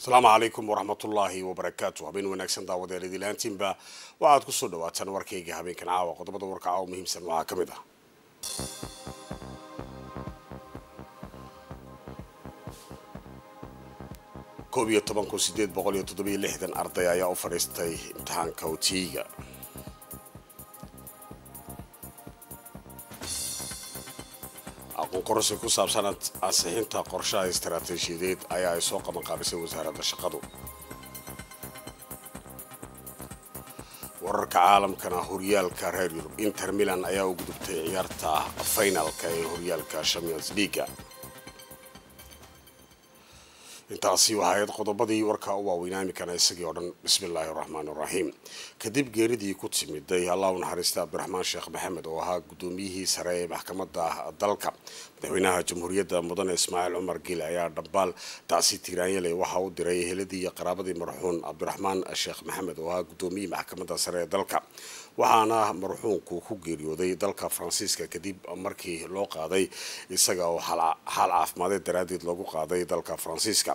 asalaamu calaykum waraxmat ullaahi wabarakaatu habeen wanaagsan daawadeeridilaantiinba waxaad ku soo dhawaataan warkayga habeenkan caawa qodobada warka caawa muhiimsan waxaa ka mid ah koob iyo toban kun sideed boqol iyo toddobiyo lixdan arday ayaa u fadhiistay imtixaanka otiyiga aqoonkororsi ku saabsan ansixinta qorshaha istaraatiijiyadeed ayaa ay soo qabanqaabisay wasaaradda shaqadu wararka caalamkana horyaalka reer yurub inter milan ayaa u gudubtay ciyaarta faynalka ee horyaalka champions leaga intaasi waxaa ahayd qodobadii warkaa u waaweynaami kana isagii oo dhan bismillaahi raxmaani raxiim kadib geeridii ku timiday allah u naxariista abdiraxmaan sheekh maxamed oo ahaa guddoomiyihii sare ee maxkamadda dalka madaxweynaha jamhuuriyadda mudane ismaaciil cumar gil ayaa dhambaal dacsi tiiraanyele waxa u diray eheladii iyo qaraabadii marxuun cabdiraxmaan sheekh maxamed oo ahaa guddoomiyihii maxkamadda sare ee dalka waxaana marxuunku ku geeriyooday dalka faransiiska kadib markii loo qaaday isaga oo xaal caafimaadee daraaddeed loogu qaaday dalka faransiiska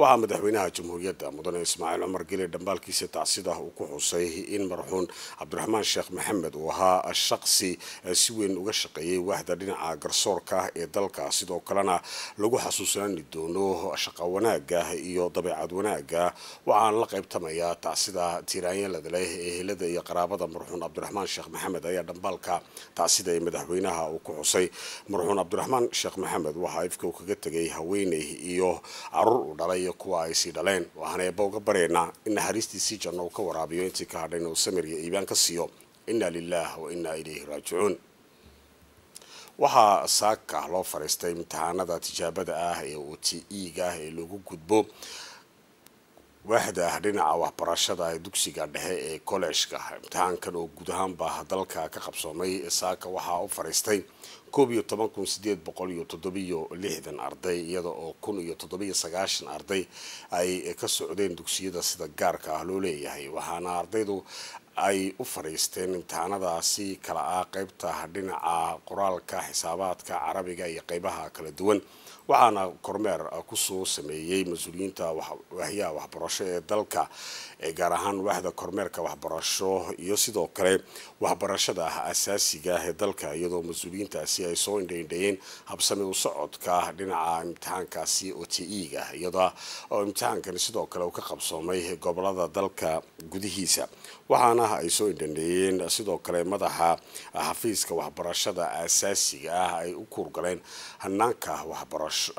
waxaa madaxweynaha jamhuuriyadda mudane ismaaciil cumar geli dhambaalkiisa tacsida uu ku xusay in marxuun cabdiraxmaan sheekh maxamed uu ahaa shaqsi eh, si weyn uga shaqeeyay waaxda dhinaca garsoorka ee dalka sidoo kalena lagu xasuusnaani doono shaqo wanaaga iyo dabeecad wanaaga waxaan la qeybtamayaa tacsida tiiraanyalada leh ee helada iyo qaraabada marxuun marxuun cabdiraxmaan sheekh maxamed ayaa dhambaalka tacsida madaxweynaha uu ku xusay marxuun cabdiraxmaan sheekh maxamed waxaa ifka uu kaga tegay haweeney iyo caruur uu dhalay iyo kuwa ay sii dhaleen waxaan eebba uga baryaynaa in naxariistiisii janno uu ka waraabiyo intii ka hadhayn uu samir iyo iibaan ka siiyo inna lilah wa innaa ilayhi raajicuun waxaa saaka loo fariistay imtixaanada tijaabada ah ee o t e-ga ah ee lagu gudbo waaxda dhinaca waxbarashada ee dugsiga dhexe ee kollegeka imtixaankan oo guud ahaanba dalka ka qabsoomay saaka waxaa u fariistay koob iyo toban kun sideed boqol iyo toddobiyo lixdan arday iyada oo kun iyo toddobiyo sagaashan arday ay ka socdeen dugsiyada sida gaarka ah loo leeyahay waxaana ardaydu ay u fadhiisteen imtixaanadaasi kala ah qeybta dhinaca qoraalka xisaabaadka carabiga iyo qeybaha kala duwan waxaana kormeer ah, kusoo sameeyey mas-uuliyiinta wahyaha waxbarasho ee dalka ee gaar ahaan waaxda kormeerka waxbarasho iyo sidoo kale waxbarashada asaasiga ah ee dalka iyadoo mas-uuliyiintaasi ay soo indhaindhayeen habsame u socodka dhinaca imtixaankaasi o t e-ga oo imtixaankani sidoo kale uu ka qabsoomay gobolada dalka gudihiisa waxaana ay soo indhandheeyeen sidoo kale madaxa xafiiska waxbarashada aasaasiga ah ay u kuurgaleen hanaanka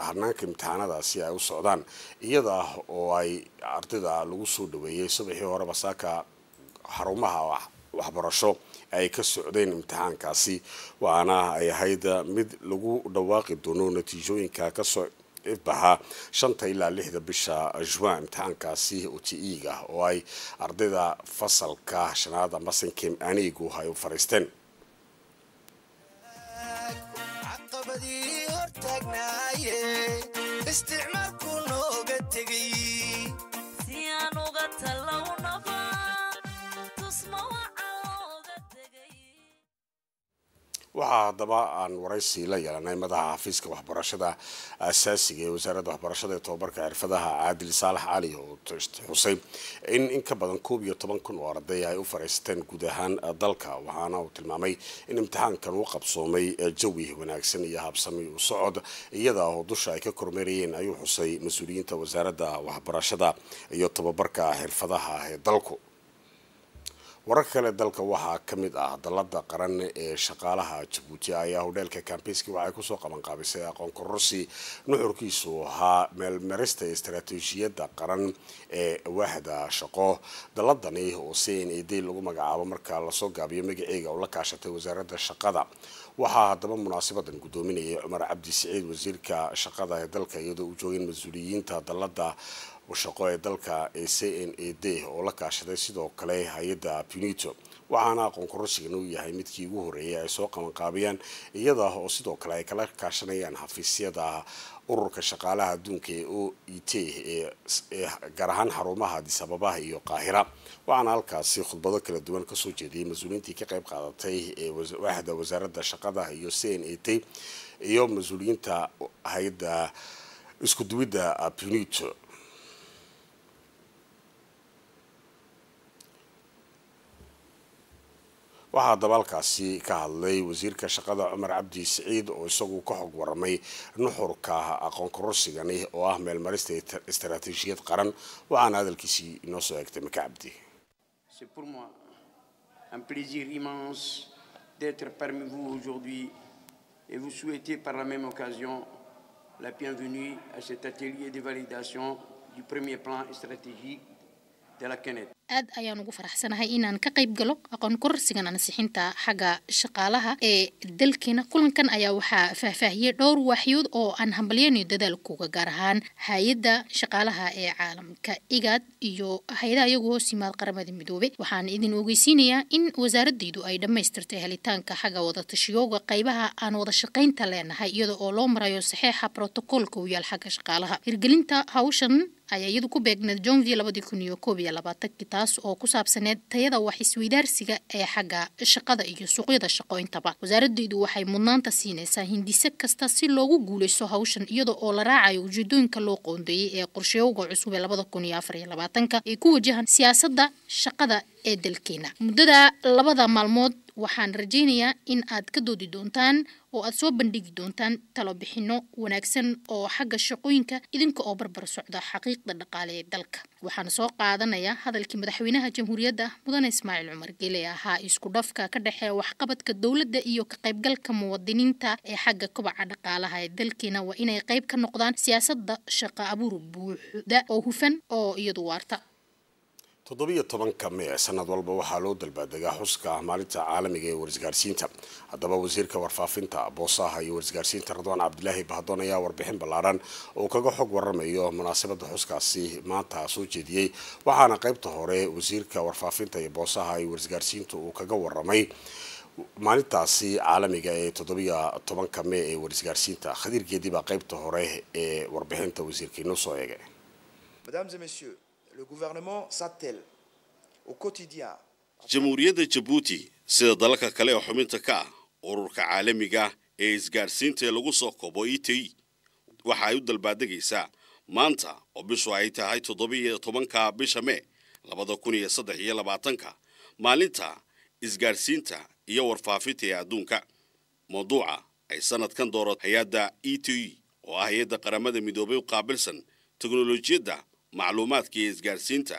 hanaanka imtixaanadaasi ay u socdaan iyada oo ay ardayda lagu soo dhaweeyey subaxii horeba saaka xarumaha waxbarasho ay ka socdeen imtixaankaasi waxaana ay ahayd mid lagu dhawaaqi doono natiijooyinka kasoo baha shanta ilaa lixda bisha juan imtixaankaasi o t e oo ay ardayda fasalka shanaad ama sankem anigu ay u fariisteen waxaa haddaba aan waraysi la yeelanay madaxa xafiiska waxbarashada asaasiga ee wasaaradda waxbarashada ee tobabarka xirfadaha caadil saalax cali xuseyn in in ka badan koob iyo toban kun oo arday ay u fariisteen guud ahaan eh, dalka waxaana uu tilmaamay in imtixaankan uu qabsoomay eh, jawi wanaagsan iyo habsami u socod iyada oo dusha ay ka kormeerayeen ayuu xusay mas-uuliyiinta wasaaradda waxbarashada iyo tobabarka xirfadaha ee dalku wararka kale dalka waxaa ka mid ah dalada qaran ee shaqaalaha jabuuti ayaa hodheelka kambiiski waxay kusoo qabanqaabisay aqoon kororsi nuxurkiisu ahaa meelmarista istaraatiijiyada qaran ee waaxda shaqo daladani oo c n a lagu magacaabo markaa lasoo gaabiyo magaceega oo la kaashatay wasaaradda shaqada waxaa haddaba munaasibadan guddoominayay cumar cabdi siciid wasiirka shaqada ee dalka iyadoo u joogeen mas-uuliyiinta dalada mushaqo ee dalka ee c n a d oo la kaashaday sidoo kale hay-adda punito waxaana aqoon kororsigan uu yahay midkii ugu horreeyay ay soo qabanqaabiyaan iyada oo sidoo kale ay kala kaashanayaan xafiisyada ururka shaqaalaha adduunka ee o e t ee gaar ahaan xarumaha adisababaha iyo qaahira waxaana halkaasi khudbado kala duwan kasoo jeediyay mas-uuliyiintii ka qayb qaadatay ee waaxda wasaaradda shaqada iyo c n a t iyo mas-uuliyiinta hay-adda isku duwidda punito Ah C'est pour moi un plaisir immense d'être parmi vous aujourd'hui et vous souhaiter par la même occasion la bienvenue à cet atelier de validation du premier plan stratégique de la CNET. aad ayaan ugu faraxsanahay inaan ka qayb galo aqoon kororsigan anasixiinta xagga shaqaalaha ee dalkeena kulankan ayaa waxaa faahfaahiyey dhowr waaxyood oo aan hambalyeynayo dadaalkooga gaar ahaan hay-adda shaqaalaha ee caalamka igaad iyo hay-adaha iyagu hoos yimaad qaramada midoobe waxaan idin ogeysiinayaa in wasaaradaydu ay dhammaystirtay helitaanka xagga wadatashiyoga qaybaha aan wada shaqaynta leenahay iyada oo loo marayo saxeexa brotocoolka u yaal xagga shaqaalaha hirgelinta hawshan ayaa iyadu ku beegneed johnvie labadii kun iyo koob iyo labaatankii taas oo ku saabsaneed tayada wax isweydaarsiga ee xagga shaqada iyo suuqyada shaqo intaba wasaaradaydu waxay mudnaanta siinaysaa hindise kasta si loogu guuleysto hawshan iyada oo la raacayo ujeedooyinka loo qoondeeyey ee qorsheyowga cusub ee labada kun iyo afar iyo labaatanka ee ku wajahan siyaasadda shaqada ee dalkeena muddada labada maalmood waxaan rajaynayaa in aad ka doodi doontaan او اسو بندگ دونتان تلو بحينو وناكسن او حق الشقوينكا ادنك او بربر سعودا حقيق دلقالي دلك وحان سو قادن ايا هذا الكي مدحوينها جمهوريا دا مدن اسماعيل عمر جيليا ها اسكو دفكا كدحيا وحقبتك الدولة دا ايو كقيب قلك موضينين تا اي حق كبع دقالها دلكينا وإن اي قيب كنقضان سياسة دا شقا ابو ربوح دا او هفن او يدوارتا toddobiyo tobanka mee sanad walba waxaa loo dalbaadegaa xuska maalinta caalamiga ee warisgaarsiinta haddaba wasiirka warfaafinta boosaha iyo warisgaarsiinta radwaan cabdilaahi bahdoon ayaa warbixin ballaaran oo kaga xog waramayo munaasabada xuskaasi maanta soo jeediyey waxaana qaybta hore wasiirka warfaafinta iyo boosaha iyo warisgaarsiinta uu kaga waramay maalintaasi caalamiga ee toddobiyo tobanka mee ee warisgaarsiinta khadiir geedi baa qaybta hore ee warbixinta wasiirka inoo soo eegay jamhuuriyadda jabuuti sida dalalka kale ee xubinta ka ah ururka caalamiga ah ee isgaadhsiintaee lagu soo koobo e itay e, waxa ay u dalbaadegaysaa maanta oo bishu ay tahay toddobiiyo tobanka bisha mee labada kun iyo saddex iyo labaatanka maalinta isgaarsiinta iyo warfaafinta ee adduunka mawduuca ay sanadkan dooro hay-adda e t e, oo ah hay-adda qaramada midoobay u qaabilsan teknolojiyadda macluumaadka iyo isgaadhsiinta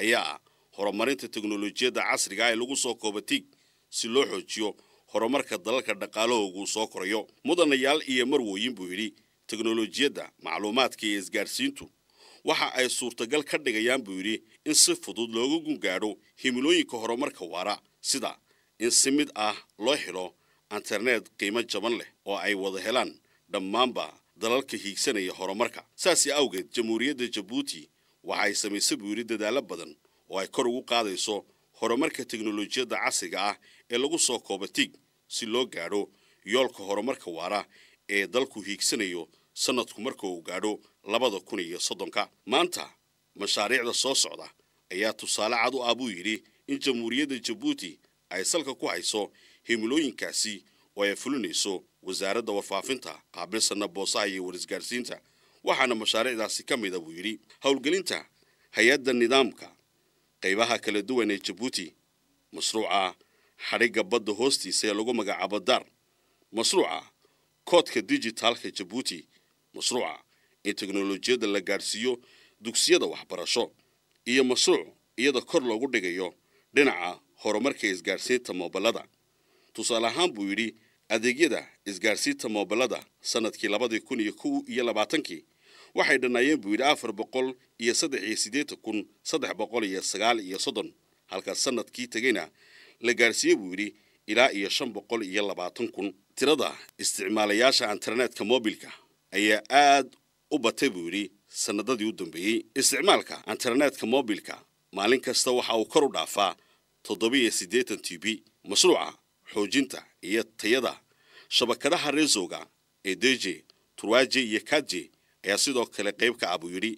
ayaa horumarinta teknolojiyadda casriga ah ee lagu soo kooba tiig si loo xoojiyo horumarka dalalka dhaqaalahoogu soo korayo mudanayaal iyo marwooyin buu yidhi teknolojiyadda macluumaadka iyo isgaarsiintu waxa ay suurtagal ka dhigayaan buu yidhi in si fudud looga gaadho himilooyinka horumarka waara sida in si mid ah loo helo internet qiimo jaban leh oo ay wada helaan dhammaanba dalalka hiigsanaya horumarka saasi awgeed jamhuuriyadda jabuuti waxa ay samaysa buu yidhi dadaallo badan oo ay kor ugu qaadayso horumarka teknolojiyadda casriga ah ee lagu soo kooba tig si loo gaadho yoolka horumarka waara ee dalku hiigsanayo sannadku marka uu gaadho labada kun iyo soddonka maanta mashaariicda soo socda ayaa tusaale cad u ah buu yidhi in jamhuuriyadda jabuuti ay salka ku hayso himilooyinkaasi oo ay fulinayso wasaaradda warfaafinta qaabilsanna boosaha iyo warisgaarsiinta waxaana mashaariicdaasi ka mida buu yidhi howlgelinta hay-adda nidaamka qaybaha kala duwan ee jabuuti mashruuca xadhigga badda hoostiisa ee lagu magacaabo dar mashruuca koodka digitaalka jabuuti mashruuca in teknolojiyadda la gaadhsiiyo dugsiyada waxbarasho iyo mashruuc iyada kor loogu dhigayo dhinaca horumarka isgaadhsiinta moobilada tusaale ahaan buu yidhi adeegyada isgaadhsiinta moobilada sanadkii labadii kun iyo kow iyo labaatankii waxay dhannaayeen buu yidhi afar boqol iyo saddex iyo siddeetan kun saddex boqol iyo sagaal iyo soddon halka sanadkii tegeyna la gaarsiiyey buu yidhi ilaa iyo shan boqol iyo labaatan kun tirada isticmaalayaasha internetka mobilka ayaa aad u batay buu yidhi sanadadii u dambeeyey isticmaalka internetka mobilka maalin kasta waxa uu kor u dhaafaa toddobiiyo siddeetan t b mashruuca xoojinta iyo tayada shabakadaha resoga ee deje turwaje iyo kaje ayaa sidoo kale qayb ka ah buu yidhi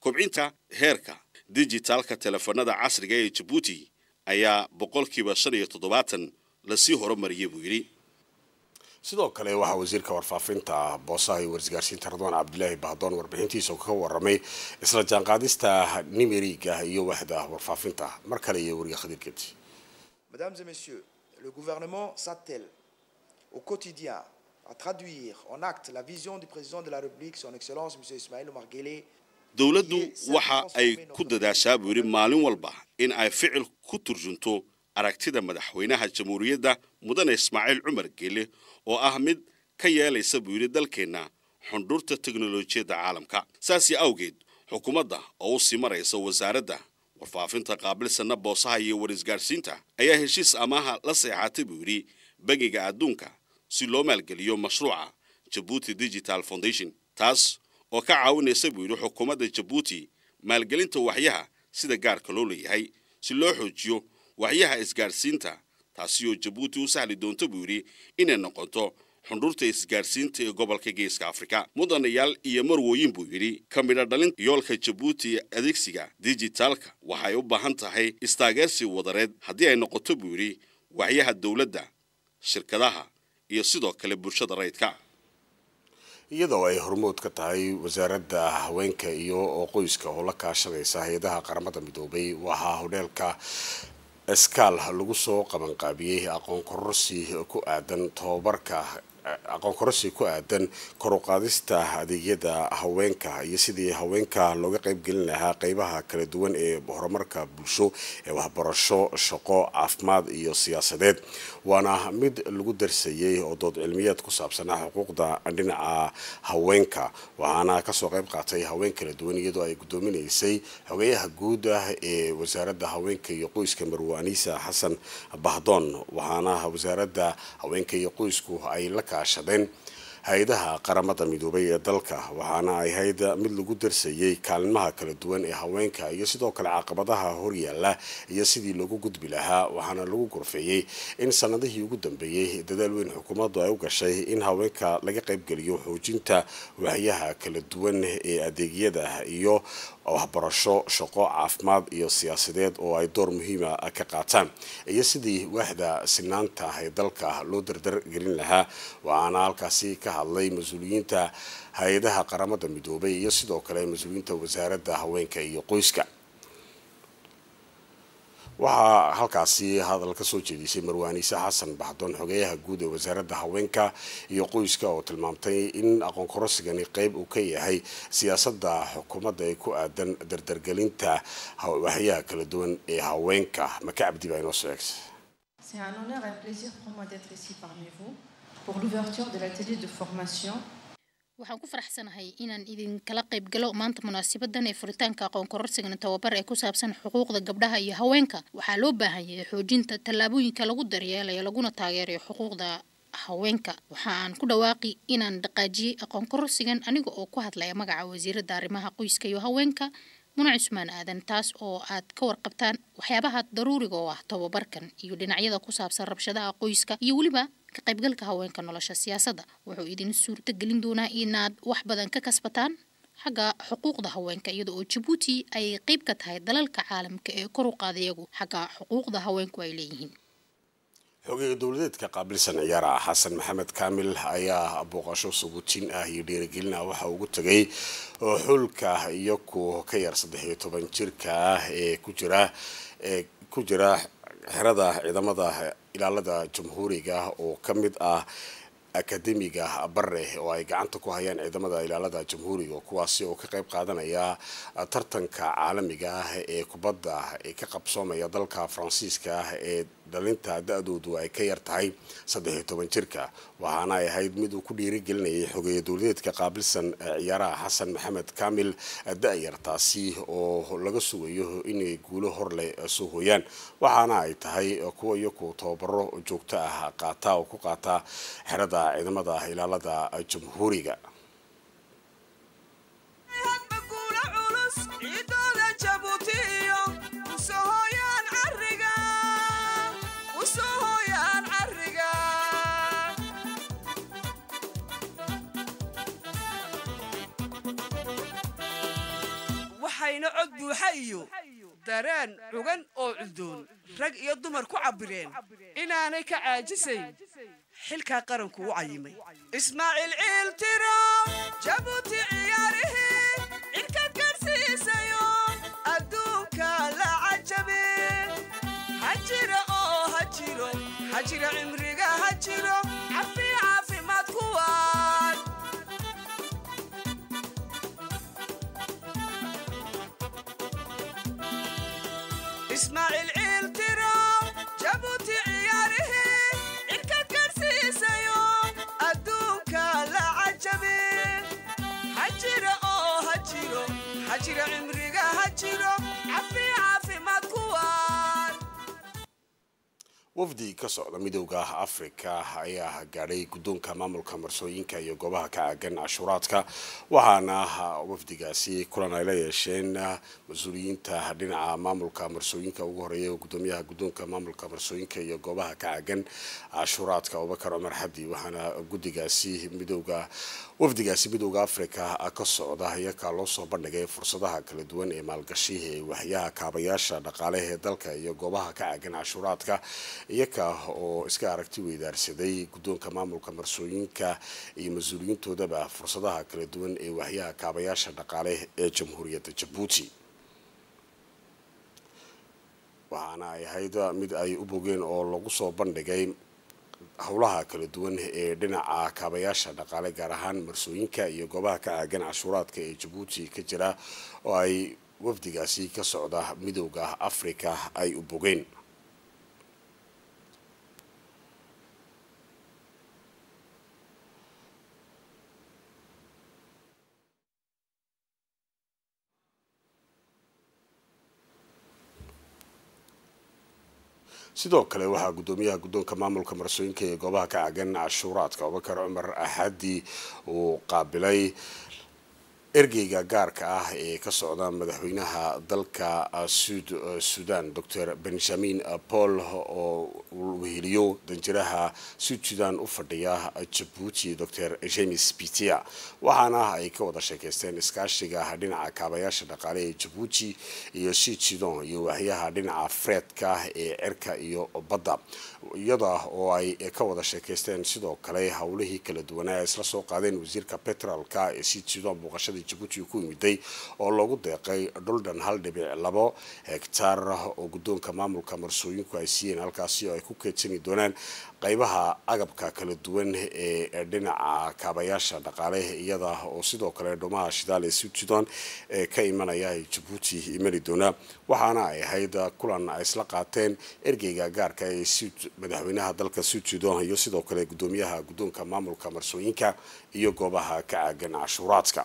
kobcinta heerka dijitaalka teleefanada casriga ah ee jabuuti ayaa boqolkiiba shan iyo toddobaatan lasii horumariyay buu yidhi sidoo kale waxaa wasiirka warfaafinta boosaha iyo wargaarsiinta radwaan cabdilaahi bahdoon warbixintiisa ka waramay isla jaanqaadista nimeriga iyo waxda warfaafinta mar kale iyo wariye khadiir gebti mesdames et messieurs le gouvernement s'attelle au quotidien à traduire en acte la vision du président de la République, son Excellence M. Ismaël Omar Guelleh. dowladdu waxa ay ku dadaashaa buu yidhi maalin walba in ay ficil ku turjunto aragtida madaxweynaha jamhuuriyadda mudane ismaaciil cumar geele oo ah mid ka yeelaysa buu yidhi dalkeenna xundhurta teknolojiyadda caalamka saasi awgeed xukuumadda oo u sii maraysa wasaaradda warfaafinta qaabilsanna boosaha iyo warisgaarsiinta ayaa heshiis amaaha la seexatay buu yidhi bangiga adduunka si loo maalgeliyo mashruuca jabuuti digital foundation taas oo ka caawinaysa buu yidhi xukuumadda jabuuti maalgelinta waxyaha sida gaarka loo leeyahay si loo xoojiyo waxyaha isgaadhsiinta taasi oo jabuuti u sahli doonto buu yidhi inay noqoto xundhuurta isgaadhsiinta ee gobolka geeska afrika mudanayaal iyo marwooyin buu yidhi ka midha dhalin yoolka jabuuti ee adeegsiga digitaalka waxay u baahan tahay istaageersi wadareed haddii ay noqoto buu yidhi waxyaha dowladda shirkadaha iyo sidoo kale bulshada rayidka iyadoo ay hormood ka tahay wasaaradda haweenka iyo oo qoyska oo la kaashanaysa hay-adaha qaramada midoobay waxaa hodheelka eskaal lagu soo qabanqaabiyey aqoon kororsi ku aadan tobabarka aqoon kororsi ku aadan koruqaadista adeegyada haweenka iyo sidii haweenka looga qeyb gelin lahaa qeybaha kala duwan ee horumarka bulsho ee waxbarasho shaqo caafimaad iyo siyaasadeed waana mid lagu darsayey oo dood cilmiyeed ku saabsanaa xuquuqda dhinaca haweenka waxaana kasoo qayb qaatay haween kala duwan iyadoo ay gudoomineysay xogeyaha guud ah ee wasaaradda haweenka iyo qoyska marwaaniisa xasan bahdoon waxaana wasaaradda haweenka iyo qoysku ay la kaashadeen hay-adaha qaramada midoobay ee dalka waxaana ay hayd mid lagu darsayay kaalimaha kala duwan ee haweenka iyo sidoo kale caqabadaha horyaala iyo sidii loogu gudbi lahaa waxaana lagu gorfeeyey in sannadihii ugu dambeeyey dadaal weyn xukuumaddu ay u gashay in haweenka laga qaybgeliyo xoojinta waaxyaha kala duwan ee adeegyada iyo waxbarasho shaqo caafimaad iyo siyaasadeed oo ay door muhiima ah ka qaataan iyo sidii waaxda sinaanta dalka loo dardar gelin lahaa waxaana halkaasi ka hadlay mas-uuliyiinta hay-adaha qaramada midoobay iyo sidoo kale mas-uuliyiinta wasaaradda haweenka iyo qoyska waxaa halkaasi hadal ka soo jeedisay marwaaniise xasan baxdoon xogeyaha guud ee wasaaradda haweenka iyo qoyska oo tilmaamtay in aqoonkarosigani qeyb uu ka yahay siyaasadda xukuumadda ee ku aadan dardargelinta waxyaha kala duwan ee haweenka maka cabdi baa inoo soo pour l'ouverture de l'atelier de formation waxaan ku faraxsanahay inaan idinkala qaybgalo maanta munaasabadan ee furitaanka aqoon kororsigana tababar ee ku saabsan xuquuqda gabdhaha iyo haweenka waxaa loo baahan yahay xoojinta tallaabooyinka lagu daryeelayo laguna taageerayo xuquuqda haweenka waxa aan ku dhawaaqi inaan dhaqaajiyey aqoon kororsigan aniga oo ku hadlaya magaca wasiiradda arrimaha qoyska iyo haweenka munac cusmaan aadan taas oo aad ka warqabtaan waxyaabaha daruuriga oo ah tababarkan iyo dhinacyada ku saabsan rabshadaha qoyska iyo weliba ka qaybgalka haweenka nolosha siyaasadda wuxuu idin suurto gelin doonaa inaad wax badan ka kasbataan xagga xuquuqda haweenka iyada oo jabuuti ay qeyb ka tahay dalalka caalamka ee kor u qaadayagu xagga xuquuqda haweenku ay leeyihiin xogeega dowladeedka qaabilsan ciyaara ah, xasan maxamed kaamil ayaa booqasho subuutin ah iyo dhiirigelin ah waxaa ugu tegay xulka iyo ku ka yar saddex iyo toban jirka ah ee ku jira ee ku jira xerada ciidamada ilaalada jamhuuriga oo ka mid ah akademiga bare oo ay gacanta ku hayaan ciidamada ilaalada jamhuuriga kuwaasi oo ka qeyb qaadanaya tartanka caalamiga ah ee kubadda ka qabsoomaya dalka faransiiska ah ee dhalinta da-doodu ay ka yar tahay saddexiyo toban jirka waxaana ay ahayd mid uu ku dhiirigelinayay xogeeya dowladeedka qaabilsan e, ciyaaraha xasan maxamed kaamil e, da yar taasi oo laga sugayo inay guulo horleh e, soo hooyaan waxaana ay tahay kuwa iyaku tababaro joogto ah qaata oo ku qaata xerada ciidamada ilaalada jamhuuriga cod buuxa iyo dareen cugan oo cudoon rag iyo dumar ku cabbireen inaanay ka caajisayn xilkaa qaranku u cayimay اسماعيل wafdi ka socda midowda afrika ayaa gaadhay guddoonka maamulka marsooyinka iyo goobaha ka aagan cashuuraadka waxaana wafdigaasi kulan ay la yeesheen mas-uuliyiinta dhinaca maamulka marsooyinka ugu horeeya gudoomiyaha guddoonka maamulka marsooyinka iyo goobaha ka aagan cashuuraadka abubakar cumar xabdi waxaana gudigaasi midowda wafdigaasi midowda afrika ka socda iyakaa loo soo bandhigay fursadaha kala duwan ee maalgashi ee waxyaha kaabayaasha dhaqaalehe dalka iyo goobaha ka aagan cashuuraadka iyaka oo iska aragti weydaarsaday guddoonka maamulka marsooyinka iyo mas-uuliyiintoodaba fursadaha kala duwan ee waxyaha kaabayaasha dhaqaale ee jamhuuriyadda jabuuti waxaana ay ahayd mid ay u bogeen oo lagu soo bandhigay howlaha kala duwan ee dhinaca kaabayaasha dhaqaale gaar ahaan marsooyinka iyo goobaha ka caagan cashuuraadka ee jabuuti ka jira oo ay wafdigaasi ka socda midowda afrika ay u bogeen sidoo kale waxaa guddoomiyaha guddoonka maamulka marsooyinka ee goobaha ka cagan cashuuraadka abubakar cumar axadi uu qaabilay ergeyga gaarka ah ee ka socda madaxweynaha dalka ah, sud ah, sudan docor benjamin ah, paul oo weheliyo danjiraha sud sudan u fadhiya jabuuti docor james pitia waxaana ay ka wada sheekeysteen iskaashiga dhinaca kaabayaasha dhaqaale ee jabuuti iyo sud sudan iyo waaxyaha dhinaca freedka ee cirka iyo badda iyada oo ay ka wada sheekeysteen sidoo kale howlihii kala duwanaa isla soo qaadeen wasiirka petrolka ee sud sudan booqashada jabuuti ku imiday oo loogu deeqay dhuldhan hal dhibic labo hegtaar oo guddoonka maamulka marsooyinku ay siiyeen halkaasi oo ay ku keedsani doonaan qaybaha agabka kala duwan ee dhinaca kaabayaasha dhaqaaleha iyada oo sidoo kale dhumaha shidaal ee sujudan ee ka imanaya ay jabuuti imani doonaa waxaana ay ahayd kulan ay isla qaateen ergeyga gaarka ee madaxweynaha dalka sujudan iyo sidoo kale gudoomiyaha gudoonka maamulka marsooyinka iyo goobaha ka caagan cashuuraadka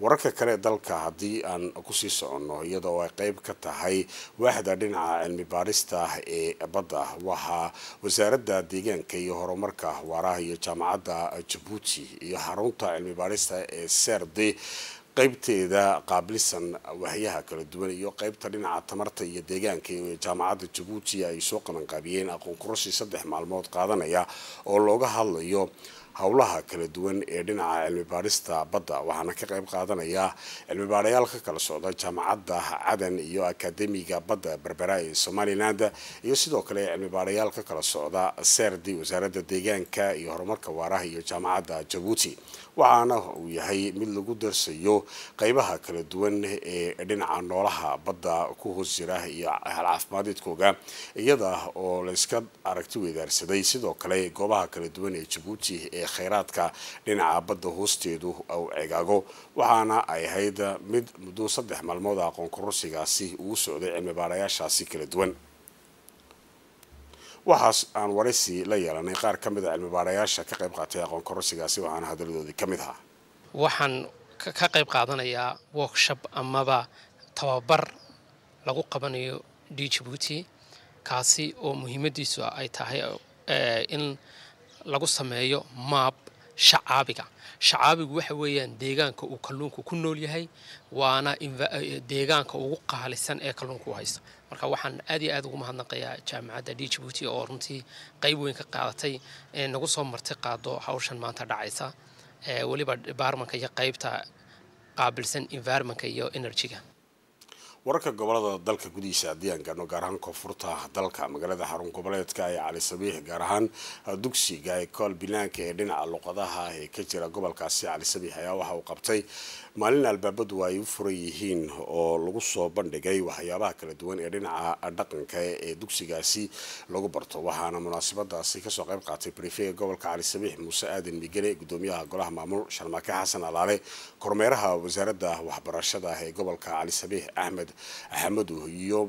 wararka kale dalka haddii aan kusii soconno iyada oo ay qeyb ka tahay waaxda dhinaca cilmi baarista ee badda waxaa wasaaradda deegaan deegaanka iyo horumarka waaraha iyo jaamacadda jabuuti iyo xarunta cilmi baadhista ee serde qeybteeda qaabilsan waxyaha kala duwan iyo qeybta dhinaca tamarta iyo deegaanka ee jaamacadda jabuuti ay soo qabanqaabiyeen aqoon kurashii saddex maalmood qaadanaya oo looga hadlayo howlaha kala duwan ee dhinaca cilmi baadhista badda waxaana ka qayb qaadanayaa cilmi baadhayaal ka kala socda jaamacadda cadan iyo akademiga badda berbera ee somaliland iyo sidoo kale cilmi baarayaal ka kala socda serdi wasaaradda deegaanka iyo horumarka waaraha iyo jaamacadda jabuuti waxaana uu yahay mid lagu darsayo qaybaha kala duwan ee dhinaca noolaha badda ku hoos jira iyo hal caafimaadeedkooga iyada oo layska aragti weydaarsaday sidoo kale goobaha kala duwan ee jabuuti ee ee khayraadka dhinaca badda hoosteedu u cegago waxaana ay ahayd mid muddo saddex maalmood ah aqoon kororsigaasi uu socday cilmi baarayaashaasi kala duwan waxaas aan waraysi la yeelanay qaar ka mid a cilmibaarayaasha ka qayb qaatay aqoon waxaana hadaladoodii ka mid ahaa waxaan ka qayb qaadanayaa workshop amaba tababar lagu qabanayo d jibuuti kaasi oo muhiimadiisu ay tahay eh, in lagu sameeyo maab shacaabiga shacaabigu waxa weeyaan deegaanka uu kalluunku ku nool yahay waana eh, deegaanka ugu qaalisan ee kalluunku u haysta marka waxaan aad iyo aad ugu mahadnaqayaa jaamacadda d jibuuti oo runtii qeyb weyn ka qaadatay ee nagu soo marti qaado hawshan maanta dhacaysa weliba departmanka iyo qaybta qaabilsan environmentka iyo energyga wararka gobolada dalka gudihiisa haddii aan gaano gaar ahaan koonfurta dalka magaalada xarun goboleedka ee cali sabiix gaar ahaan dugsiga ee kool binaanka ee dhinaca luqadaha ee ka jira gobolkaasi cali sabiix ayaa waxa uu qabtay maalin albaabadu ay u furan yihiin oo lagu soo bandhigay waxyaabaha kala duwan ee dhinaca dhaqanka ee dugsigaasi lagu barto waxaana munaasabadaasi kasoo qeyb qaatay brifega gobolka cali sabiix muuse aadan migale guddoomiyaha golaha maamul sharmaake xasan alaale kormeeraha wasaaradda waxbarashada ee gobolka cali sabiix axmed axmedu iyo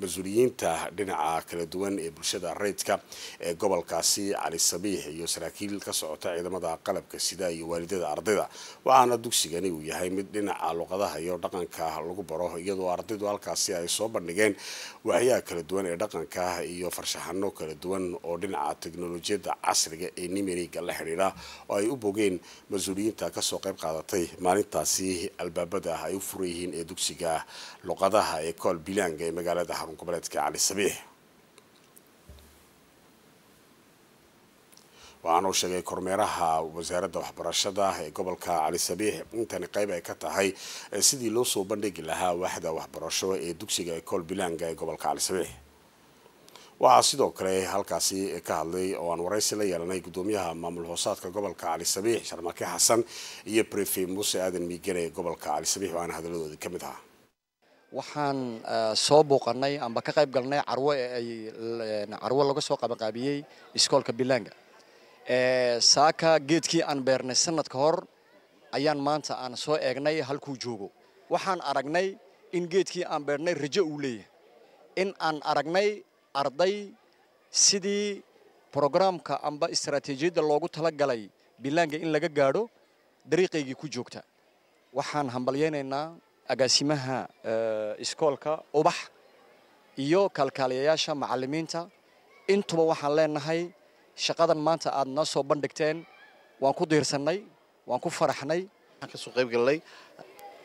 mas-uuliyiinta dhinaca kala duwan ee bulshada reydka ee gobolkaasi cali sabiix iyo saraakiil ka socota ciidamada qalabka sida iyo waalidada ardayda waxaana dugsigani uu yahay mid dhinaca luqadaha iyo dhaqanka lagu baro iyadoo ardaydu halkaasi ay soo bandhigeen waxyaha kala duwan ee dhaqanka iyo farshaxano kala duwan oo dhinaca teknolojiyada casriga ee nimeriga la xidhiidha oo ay u bogeen mas-uuliyiinta kasoo qayb qaadatay maalintaasi albaabada ay u furan yihiin ee dugsiga luqadaha ee col bilaanga ee magaalada xarun goboleedka cali sabiix waxaanu sheegay kormeeraha wasaaradda waxbarashada ee gobolka cali sabiix intani qeyb ay ka tahay sidii loo soo bandhigi lahaa waaxda waxbarasho ee dugsiga ecol bilanga ee gobolka cali sabiix waxaa sidoo kale halkaasi ka hadlay oo aan waraysi la yeelanay guddoomiyaha maamul hoosaadka gobolka cali sabiix sharmake xasan iyo brefe muuse aadan miigane ee gobolka cali sabiix oo aan ka mid ahaa waxaan eh, soo booqanay amba ka qayb galnay carwo ay eh, carwo laga soo qabanqaabiyey iskoolka bilaanga eh, saaka geedkii aan beernay sanad hor ayaan maanta aan soo eegnay halkuu joogo waxaan aragnay in geedkii aan beernay rajo uu leeyahay in aan aragnay arday sidii brograamka amba istaraatiijiyadda loogu talagalay bilaanga in laga gaadho dariiqaygii ku joogta waxaan hambalyaynaynaa agaasimaha iskoolka ubax iyo kalkaaliyayaasha macalimiinta intuba waxaan leenahay shaqadan maanta aad noo soo bandhigteen waan ku diirsannay waan ku faraxnay kasoo qayb galnay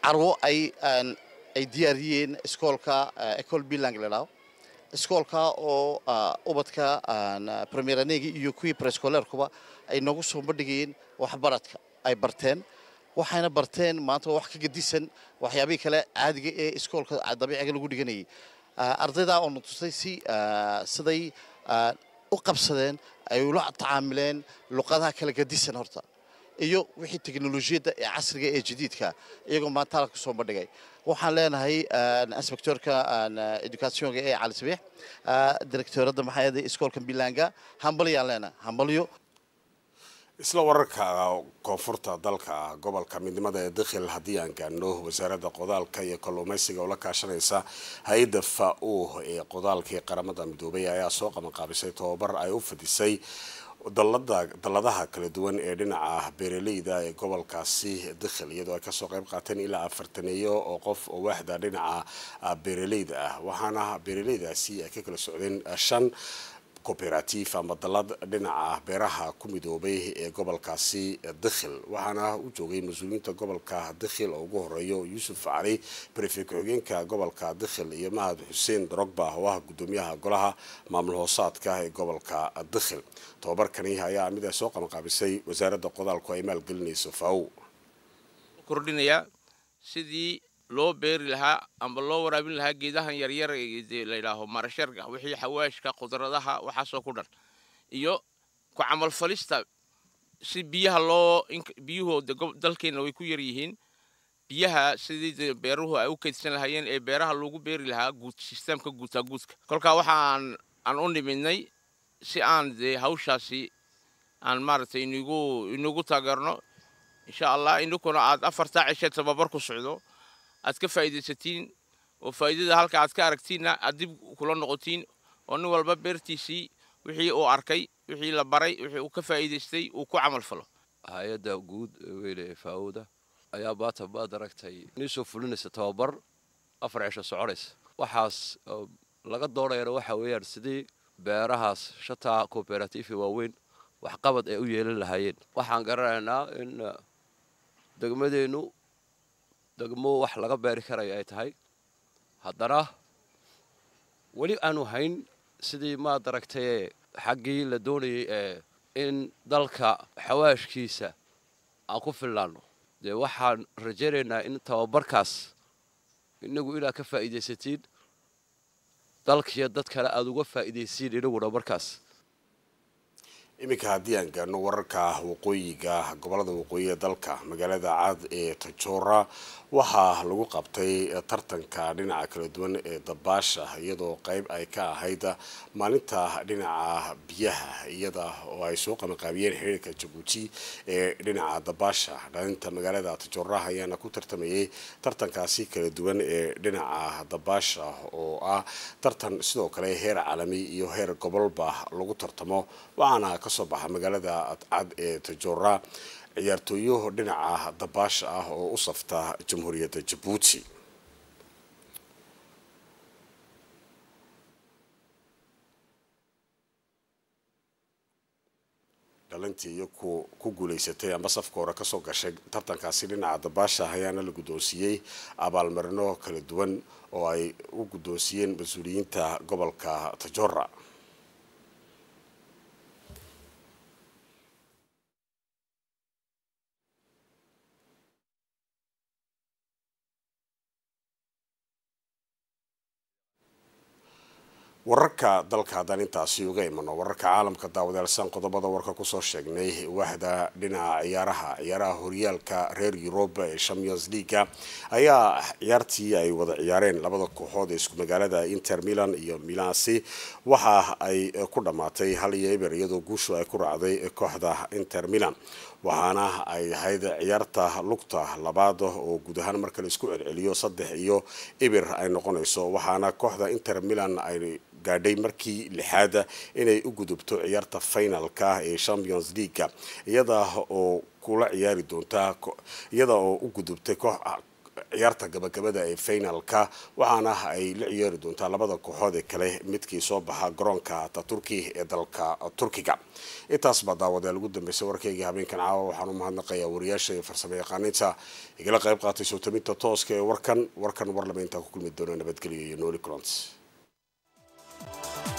carwo ay ay diyaariyeen iskoolka ecol bilang ladhaho iskoolka oo ubadka premier aniga iyo kuwii prescolerkuba ay noogu soo bandhigayeen waxbaradka ay barteen waxayna barteen maanta wax ka gedisan waxyaabihii kale caadiga ee iskoolka dabiiciga lagu dhiganayay ardaydaa oo natustay si siday u qabsadeen ay ula tacaamileen luqadaha kala gedisan horta iyo wixii teknolojiyadda ee casriga ee jadiidka iyagoo maanta halka soo bandhigay waxaan leenahay inspectorka educationka ee cali sabiix directoradda maxayada iskoolka bilanga hambalyaan leenahay hambalyo isla wararka koonfurta dalka gobolka midnimada ee dikhil haddii aan gaano wasaaradda qodaalka iyo kalluumeysiga ula kaashanaysa hay-adda fa uuh ee qodaalkii qaramada midoobay ayaa soo qabanqaabisay tobabar ay u fadisay daladaha kala duwan ee dhinaca beeraleyda ee gobolkaasi dikhil iyadoo ay kasoo qeyb qaateen ilaa afartaneeyo oo qof oo waaxda dhinaca beeraleyda ah waxaana beeraleydaasi ay ka kala socdeen shan cooperatif ama dalad dhinaca ah beeraha ku midoobay ee gobolkaasi dikhil waxaana u joogay mas-uuliyiinta gobolka dikhil oo ugu horeeyo yuusuf cali barife ku-xigeenka gobolka dikhil iyo mahad xuseen darogba oo ah guddoomiyaha golaha maamul hoosaadka ee gobolka dikhil tobabarkani ayaa mid ay soo qabanqaabisay wasaaradda qodaalku ay maalgelinayso faw sidii loo beeri lahaa ama loo waraabin lahaa geedahan yaryar ladhaaho marasharga wixii xawaashka qudradaha waxaasoo ku dhan iyo ku camalfalista si biyaha loo biyuhu dalkeenna way ku yaryihiin biyaha sidii beeruhu ay u kaydsan lahaayeen ee beeraha loogu beeri lahaa sisteemka guutaaguudka kolkaa waxaan aan u nimidnay si aan dee hawshaasi aan maaragtay ingu inagu taageerno insha allah inkuna aad afartaa cishe tababar ku socdo aad ka faa'iidaysatiin oo faa'iidada halka aad ka aragtiinna aad dib kula noqotiin oo nin walba beertiisii wixii uu arkay wixii la baray wixii uu ka faa'iidaystay uu ku camal falo hay-adda guud weyne ee faawada ayaa maanta maad aragtay nii soo fulinaysa tababar afar cisho soconaysa waxaas laga doonayana waxa weeyaan sidii beerahaas shataa kooberatiifi waaweyn waxqabad ay u yeelan lahaayeen waxaan garanaynaa in ah, degmadeennu degmo wax laga beeri karayo ay tahay haddana weli aanu hayn sidii maad aragtaye xaggii la doonayay ee in dalka xawaashkiisa aan ku fillaanno dee waxaan rajaynaynaa in tababarkaas inagu inaad ka faa'iidaysatiin dalkiiyo dad kale aada uga faa'iidaysiin inaguna markaas iminka haddii aan gaarno wararka waqooyiga gobolada waqooyiga dalka magaalada cad ee tajoora waxaa lagu qabtay eh, tartanka dhinaca kala duwan ee dabaasha iyadoo qeyb ay ka ahayd eh, maalinta dhinaca biyaha iyada oo ay soo qamaqaabiyeen xiriirka jabuuti ee dhinaca dabaasha dhalinta magaalada tajoora ayaana ku tartamayay tartankaasi kala duwan ee dhinaca dabaasha oo ah tartan sidoo kale heer caalami iyo heer gobolba lagu tartamo waxaana kasoo baxa magaalada adcad ee tajora ciyaartooyaho dhinaca ah, dabaasha ah oo u safta jamhuuriyadda jabuuti dhalintii iyo ku guulaysatay amba safka hore kasoo gashay tartankaasi dhinaca dabaasha ayaana la guddoonsiiyey abaalmarino kala duwan oo ay u guddoonsiyeen mas-uuliyiinta gobolka tajoora wararka dalka haddaan intaasi uga imano wararka caalamka daawadeelsan qodobada warka kusoo sheegnay waaxda dhinaca ciyaaraha ciyaaraha horyaalka reer yuroba ee champions leaga ayaa ciyaartii ay wada ciyaareen labada kooxood ee isku magaalada inter milan iyo milansi waxa ay ku dhammaatay hal iyo eber iyadoo guushu ay ku raacday kooxda inter milan waxaana ay ahayd ciyaarta lugta labaad oo guud ahaan marka la isku celceliyo saddex iyo ibir ay noqonayso waxaana kooxda inter milan ay gaadhay markii lixaada inay u gudubto ciyaarta finalka ee champions leaguega iyada oo kula ciyaari doonta iyada oo u gudubtay ah, ciyaarta gabagabada ee finalka waxaana ay la ciyaari doontaa labada kooxood ee kale midkii soo baxa garoonka taturki ee dalka turkiga intaasbaa daawadee lagu dambeysay warkayga habeenkan caawa waxaan u mahadnaqayaa wariyaasha iyo farsamo yaqaaniinta igala qeyb qaatay soo taminta tooska ee warkan warkan warlamaintaan ku kulmi doona nabadgelyo iyo nooli culont Thank you.